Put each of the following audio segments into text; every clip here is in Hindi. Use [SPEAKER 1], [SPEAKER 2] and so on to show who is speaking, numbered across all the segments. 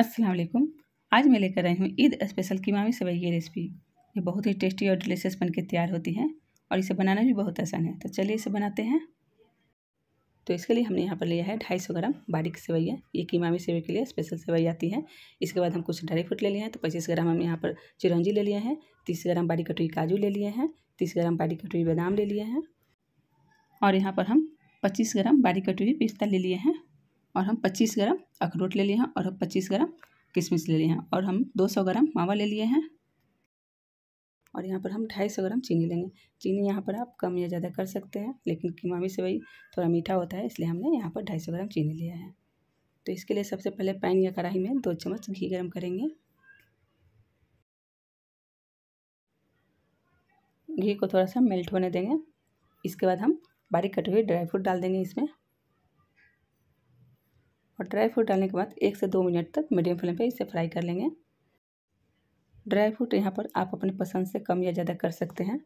[SPEAKER 1] अस्सलाम वालेकुम आज मैं लेकर आई हूँ ईद स्पेशल कीमावी सेवई की रेसिपी ये बहुत ही टेस्टी और डिलीशियस बन के तैयार होती है और इसे बनाना भी बहुत आसान है तो चलिए इसे बनाते हैं तो इसके लिए हमने यहाँ पर लिया है ढाई सौ ग्राम बारीक सेवैया ये कीमावी सेवई के लिए स्पेशल सेवई आती है इसके बाद हम कुछ ड्राई फ्रूट ले लिए हैं तो पच्चीस ग्राम हम यहाँ पर चिरौंजी ले लिए हैं तीस ग्राम बारीक कटोरी काजू ले लिए हैं तीस ग्राम बारीक कटोरी बादाम ले लिए हैं और यहाँ पर हम पच्चीस ग्राम बारीक कटोरी पिस्ता ले लिए हैं और हम पच्चीस ग्राम अखरोट ले लिए हैं और हम पच्चीस ग्राम किशमिश ले लिए हैं और हम दो सौ ग्राम मावा ले लिए हैं और यहाँ पर हम ढाई सौ ग्राम चीनी लेंगे चीनी यहाँ पर आप कम या ज़्यादा कर सकते हैं लेकिन किमामी से वही थोड़ा मीठा होता है इसलिए हमने यहाँ पर ढाई सौ ग्राम चीनी लिया है तो इसके लिए सबसे पहले पैन या कढ़ाई में दो चम्मच घी गर्म करेंगे घी को थोड़ा सा मेल्ट होने देंगे इसके बाद हम बारीक कटे हुए ड्राई फ्रूट डाल देंगे इसमें और ड्राई फ्रूट डालने के बाद एक से दो मिनट तक मीडियम फ्लेम पे इसे फ्राई कर लेंगे ड्राई फ्रूट यहाँ पर आप अपने पसंद से कम या ज़्यादा कर सकते हैं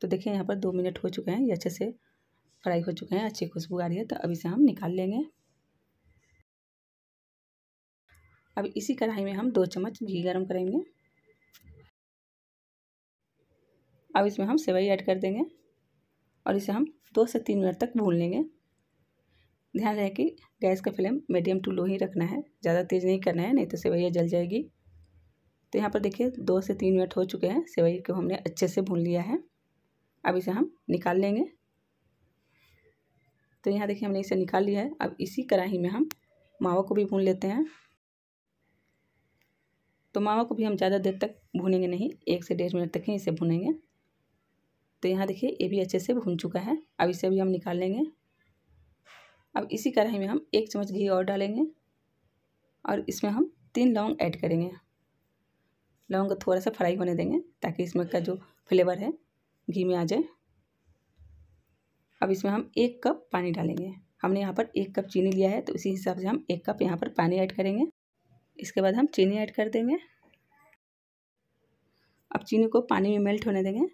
[SPEAKER 1] तो देखिए यहाँ पर दो मिनट हो चुके हैं ये अच्छे से फ्राई हो चुके हैं अच्छी खुशबू आ रही है तो अभी इसे हम निकाल लेंगे अब इसी कढ़ाई में हम दो चम्मच घी गर्म करेंगे अब इसमें हम सेवई ऐड कर देंगे और इसे हम दो से तीन मिनट तक भून लेंगे ध्यान रहे कि गैस का फ्लेम मीडियम टू लो ही रखना है ज़्यादा तेज़ नहीं करना है नहीं तो सेवैया जल जाएगी तो यहाँ पर देखिए दो से तीन मिनट हो चुके हैं सेवई को हमने अच्छे से भून लिया है अब इसे हम निकाल लेंगे तो यहाँ देखिए हमने इसे निकाल लिया है अब इसी कढ़ाही में हम मावा को भी भून लेते हैं तो मावा को भी हम ज़्यादा देर तक भूनेंगे नहीं एक से डेढ़ मिनट तक ही इसे भूनेंगे तो यहाँ देखिए ये भी अच्छे से भून चुका है अब इसे भी हम निकाल लेंगे अब इसी कढ़ाई में हम एक चम्मच घी और डालेंगे और इसमें हम तीन लौंग ऐड करेंगे लौंग को थोड़ा सा फ्राई होने देंगे ताकि इसमें का जो फ्लेवर है घी में आ जाए अब इसमें हम एक कप पानी डालेंगे हमने यहाँ पर एक कप चीनी लिया है तो इसी हिसाब से हम एक कप यहाँ पर पानी ऐड करेंगे इसके बाद हम चीनी ऐड कर देंगे अब चीनी को पानी में मेल्ट होने देंगे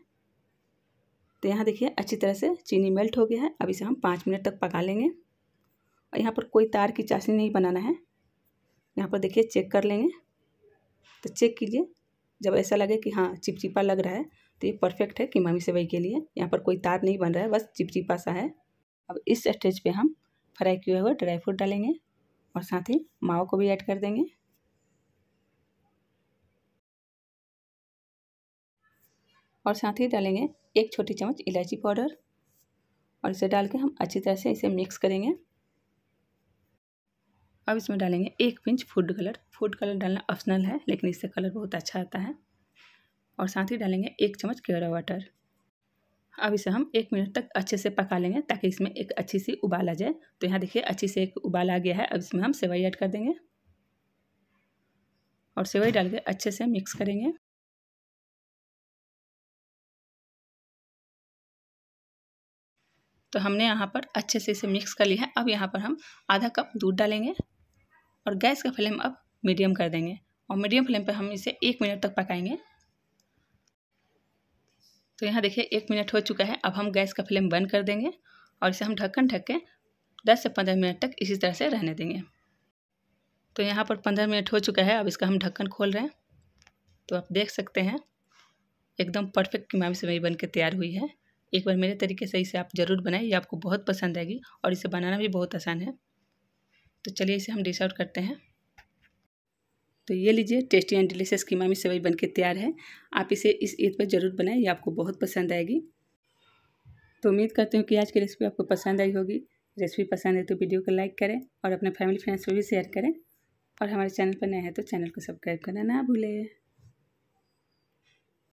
[SPEAKER 1] तो यहाँ देखिए अच्छी तरह से चीनी मेल्ट हो गया है अब इसे हम पाँच मिनट तक पका लेंगे और यहाँ पर कोई तार की चाशनी नहीं बनाना है यहाँ पर देखिए चेक कर लेंगे तो चेक कीजिए जब ऐसा लगे कि हाँ चिपचिपा लग रहा है तो ये परफेक्ट है किमामी सेवई के लिए यहाँ पर कोई तार नहीं बन रहा है बस चिपचिपा सा है अब इस स्टेज पे हम फ्राई किए हुए ड्राई फ्रूट डालेंगे और साथ ही मावा को भी ऐड कर देंगे और साथ ही डालेंगे एक छोटी चम्मच इलायची पाउडर और इसे डाल के हम अच्छी तरह से इसे मिक्स करेंगे अब इसमें डालेंगे एक pinch food colour food colour डालना ऑप्शनल है लेकिन इससे कलर बहुत अच्छा आता है और साथ ही डालेंगे एक चम्मच केरा वाटर अब इसे हम एक मिनट तक अच्छे से पका लेंगे ताकि इसमें एक अच्छी सी उबाल आ जाए तो यहाँ देखिए अच्छी से एक उबाल आ गया है अब इसमें हम सेवई ऐड कर देंगे और सेवई डाल के अच्छे से मिक्स करेंगे तो हमने यहाँ पर अच्छे से इसे मिक्स कर लिया है अब यहाँ पर हम आधा कप दूध डालेंगे और गैस का फ्लेम अब मीडियम कर देंगे और मीडियम फ्लेम पर हम इसे एक मिनट तक पकाएंगे तो यहाँ देखिए एक मिनट हो चुका है अब हम गैस का फ्लेम बंद कर देंगे और इसे हम ढक्कन ढक के दस से पंद्रह मिनट तक इसी तरह से रहने देंगे तो यहाँ पर पंद्रह मिनट हो चुका है अब इसका हम ढक्कन खोल रहे हैं तो आप देख सकते हैं एकदम परफेक्ट से मेरी बन के तैयार हुई है एक बार मेरे तरीके से इसे आप ज़रूर बनाएं ये आपको बहुत पसंद आएगी और इसे बनाना भी बहुत आसान है तो चलिए इसे हम डिश आउट करते हैं तो ये लीजिए टेस्टी एंड डिलीशियस की मामी सेवई बनके तैयार है आप इसे इस ईद पर ज़रूर बनाएं ये आपको बहुत पसंद आएगी तो उम्मीद करते हूँ कि आज की रेसिपी आपको पसंद आई होगी रेसिपी पसंद है तो वीडियो को लाइक करें और अपने फैमिली फ्रेंड्स को भी शेयर करें और हमारे चैनल पर नए हैं तो चैनल को सब्सक्राइब करना ना भूलें